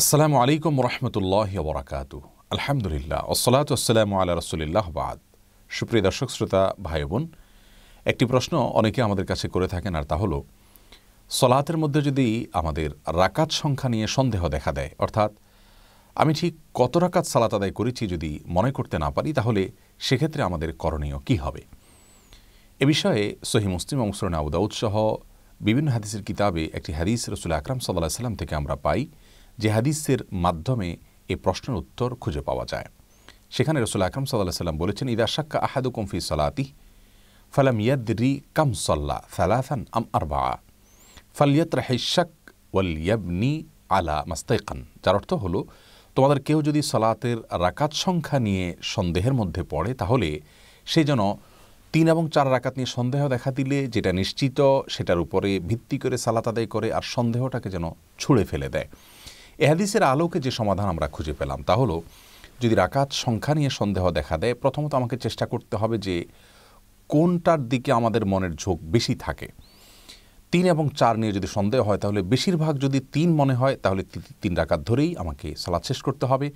আসসালামু আলাইকুম রহমতুল্লাহ বরাকাতু আলহামদুলিল্লাহ ওসলাত আসসালাম আল্লাহ রসুলিল্লাহ বাদ সুপ্রিয় দর্শক শ্রোতা ভাই বোন একটি প্রশ্ন অনেকে আমাদের কাছে করে থাকেন আর তা হলো সলাতের মধ্যে যদি আমাদের রাকাত সংখ্যা নিয়ে সন্দেহ দেখা দেয় অর্থাৎ আমি ঠিক কত রাকাত সালাত আদায় করেছি যদি মনে করতে না পারি তাহলে সেক্ষেত্রে আমাদের করণীয় কি হবে এ বিষয়ে সহি মুসলিম অংসরণ আউদাউদ সহ বিভিন্ন হাদিসের কিতাবে একটি হাদিস রসুল আকরাম সাল্লাহ সাল্লাম থেকে আমরা পাই যে হাদিসের মাধ্যমে এ প্রশ্নের উত্তর খুঁজে পাওয়া যায় সেখানে রসুল আকরম সাল্লাহ সাল্লাম বলেছেন ইদা শাক্কা আহাদু কমফি সলাতি ফালাম ইয়াদি কাম সল্লা ফালাফান আম আরবা ফালিয়াত রাহেশাক ওয়াল ইয়াবনি আলা মাস্তাইকান যার অর্থ হলো তোমাদের কেউ যদি সলাতের রাকাত সংখ্যা নিয়ে সন্দেহের মধ্যে পড়ে তাহলে সে যেন তিন এবং চার রাকাত নিয়ে সন্দেহ দেখা দিলে যেটা নিশ্চিত সেটার উপরে ভিত্তি করে সালাত আদায় করে আর সন্দেহটাকে যেন ছুঁড়ে ফেলে দেয় এহাদিসের আলোকে যে সমাধান আমরা খুঁজে পেলাম তা হলো যদি রাকাত সংখ্যা নিয়ে সন্দেহ দেখা দেয় প্রথমত আমাকে চেষ্টা করতে হবে যে কোনটার দিকে আমাদের মনের ঝোঁক বেশি থাকে তিন এবং চার নিয়ে যদি সন্দেহ হয় তাহলে বেশিরভাগ যদি তিন মনে হয় তাহলে তিন রাকাত ধরেই আমাকে সালাদ শেষ করতে হবে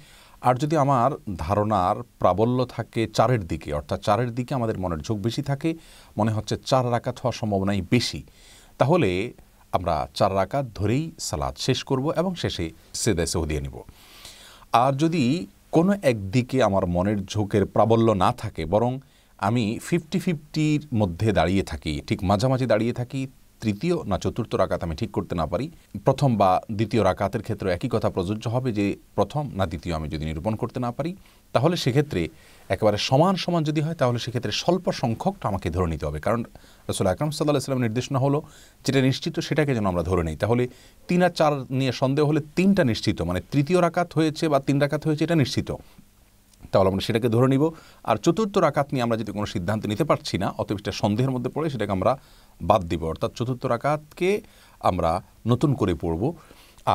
আর যদি আমার ধারণার প্রাবল্য থাকে চারের দিকে অর্থাৎ চারের দিকে আমাদের মনের ঝোঁক বেশি থাকে মনে হচ্ছে চার রাকাত হওয়ার সম্ভাবনাই বেশি তাহলে আমরা চার রাকাত ধরেই সালাদ শেষ করব এবং শেষে সেদায় সৌদিয়ে নিব আর যদি কোনো একদিকে আমার মনের ঝোঁকের প্রাবল্য না থাকে বরং আমি ফিফটি ফিফটির মধ্যে দাঁড়িয়ে থাকি ঠিক মাঝামাঝি দাঁড়িয়ে থাকি তৃতীয় না চতুর্থ রাকাত আমি ঠিক করতে না পারি প্রথম বা দ্বিতীয় রাকাতের ক্ষেত্রে একই কথা প্রযোজ্য হবে যে প্রথম না দ্বিতীয় আমি যদি নিরূপণ করতে না পারি তাহলে সেক্ষেত্রে একেবারে সমান সমান যদি হয় তাহলে সেক্ষেত্রে স্বল্প সংখ্যকটা আমাকে ধরে নিতে হবে কারণ রসুল আকরম সাল্লাহ ইসলামের নির্দেশনা হলো যেটা নিশ্চিত সেটাকে যেন আমরা ধরে নিই তাহলে তিন আর চার নিয়ে সন্দেহ হলে তিনটা নিশ্চিত মানে তৃতীয় রাকাত হয়েছে বা তিন রাকাত হয়েছে এটা নিশ্চিত তাহলে আমরা সেটাকে ধরে নিব আর চতুর্থ রাকাত নিয়ে আমরা যদি কোনো সিদ্ধান্ত নিতে পারছি না অতএব সেটা সন্দেহের মধ্যে পড়ে সেটাকে আমরা বাদ দিব অর্থাৎ চতুর্থ রাকাতকে আমরা নতুন করে পড়ব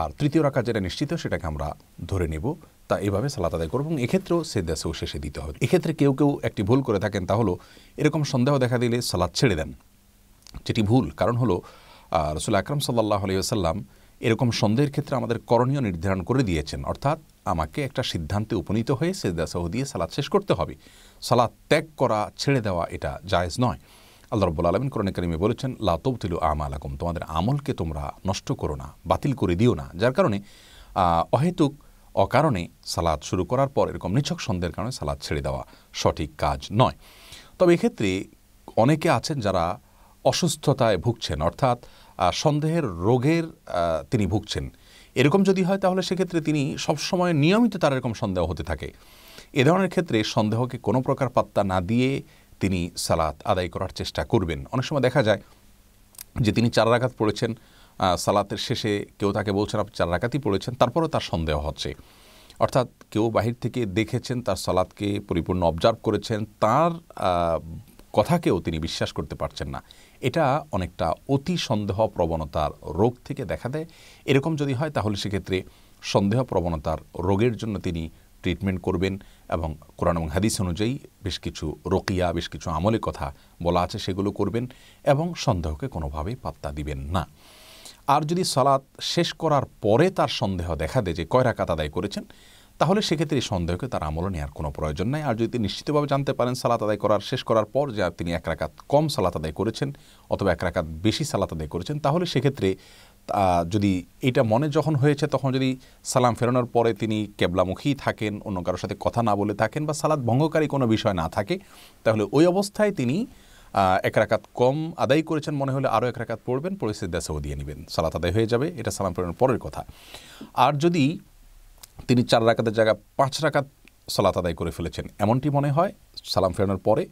আর তৃতীয় রাকাত যেটা নিশ্চিত সেটাকে আমরা ধরে নেব তা এভাবে সালাত আদায় করবো এবং এক্ষেত্রেও সে দেশেও শেষে দিতে হবে এক্ষেত্রে কেউ কেউ একটি ভুল করে থাকেন তা হলো এরকম সন্দেহ দেখা দিলে সালাদ ছেড়ে দেন যেটি ভুল কারণ হলো রসুল আকরম সাল্লাহ আলিয়া সাল্লাম এরকম সন্দেহের ক্ষেত্রে আমাদের করণীয় নির্ধারণ করে দিয়েছেন অর্থাৎ আমাকে একটা সিদ্ধান্তে উপনীত হয়ে সেজদা সহ দিয়ে সালাদ শেষ করতে হবে সালাদ ত্যাগ করা ছেড়ে দেওয়া এটা জায়েজ নয় আল্লাহ রব্বুল আলমিন করণে কারিমে বলেছেন লাতব তিলু আলাকুম তোমাদের আমলকে তোমরা নষ্ট করো না বাতিল করে দিও না যার কারণে অহেতুক অকারণে সালাদ শুরু করার পর এরকম নিছক সন্দেহের কারণে সালাদ ছেড়ে দেওয়া সঠিক কাজ নয় তবে এক্ষেত্রে অনেকে আছেন যারা অসুস্থতায় ভুগছেন অর্থাৎ সন্দেহের রোগের তিনি ভুগছেন এরকম যদি হয় তাহলে সেক্ষেত্রে তিনি সবসময় নিয়মিত তার এরকম সন্দেহ হতে থাকে এ ধরনের ক্ষেত্রে সন্দেহকে কোনো প্রকার পাত্তা না দিয়ে তিনি সালাত আদায় করার চেষ্টা করবেন অনেক সময় দেখা যায় যে তিনি চার রাখাত পড়েছেন সালাতের শেষে কেউ তাকে বলছেন আপনি চার রাখাতই পড়েছেন তারপরেও তার সন্দেহ হচ্ছে অর্থাৎ কেউ বাহির থেকে দেখেছেন তার সালাদকে পরিপূর্ণ অবজার্ভ করেছেন তার কথাকেও তিনি বিশ্বাস করতে পারছেন না এটা অনেকটা অতি সন্দেহ প্রবণতার রোগ থেকে দেখা দেয় এরকম যদি হয় তাহলে সেক্ষেত্রে সন্দেহ প্রবণতার রোগের জন্য তিনি ট্রিটমেন্ট করবেন এবং কোরআন এবং হাদিস অনুযায়ী বেশ কিছু রোকিয়া বেশ কিছু আমলের কথা বলা আছে সেগুলো করবেন এবং সন্দেহকে কোনোভাবেই পাত্তা দিবেন না আর যদি সালাত শেষ করার পরে তার সন্দেহ দেখা দেয় যে কয়রা রাকাত আদায় করেছেন তাহলে সেক্ষেত্রে এই সন্দেহকে তার আমলে নেওয়ার কোনো প্রয়োজন নাই আর যদি তিনি নিশ্চিতভাবে জানতে পারেন সালাত আদায় করার শেষ করার পর যে তিনি এক রাকাত কম সালাত আদায় করেছেন অথবা এক রাকাত বেশি সালাত আদায় করেছেন তাহলে সেক্ষেত্রে যদি এটা মনে যখন হয়েছে তখন যদি সালাম ফেরানোর পরে তিনি কেবলামুখী থাকেন অন্য কারোর সাথে কথা না বলে থাকেন বা সালাদ ভঙ্গকারী কোনো বিষয় না থাকে তাহলে ওই অবস্থায় তিনি এক রাকাত কম আদায় করেছেন মনে হলে আরও এক রাকাত পড়বেন পরিস্থিতি দেশেও দিয়ে নেবেন সালাত আদায় হয়ে যাবে এটা সালাম ফেরানোর পরের কথা আর যদি তিনি চার রাকাতের জায়গায় পাঁচ রাকাত সালাত আদায় করে ফেলেছেন এমনটি মনে হয় সালাম ফেরানোর পরে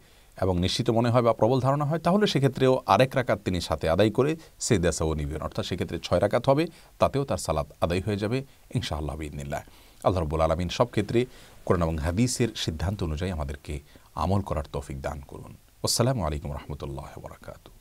এবং নিশ্চিত মনে হয় বা প্রবল ধারণা হয় তাহলে সেক্ষেত্রেও আরেক রাকাত তিনি সাথে আদায় করে সেই ও নিবেন অর্থাৎ সেক্ষেত্রে ছয় রাকাত হবে তাতেও তার সালাত আদায় হয়ে যাবে ইনশাআল্লাহ ইদিনিল্লাহ আল্লাহ রবুল আলমিন সব ক্ষেত্রে কোরআন এবং হাদিসের সিদ্ধান্ত অনুযায়ী আমাদেরকে আমল করার তৌফিক দান করুন আসসালামু আলাইকুম রহমতুল্লাহ বরাকাতু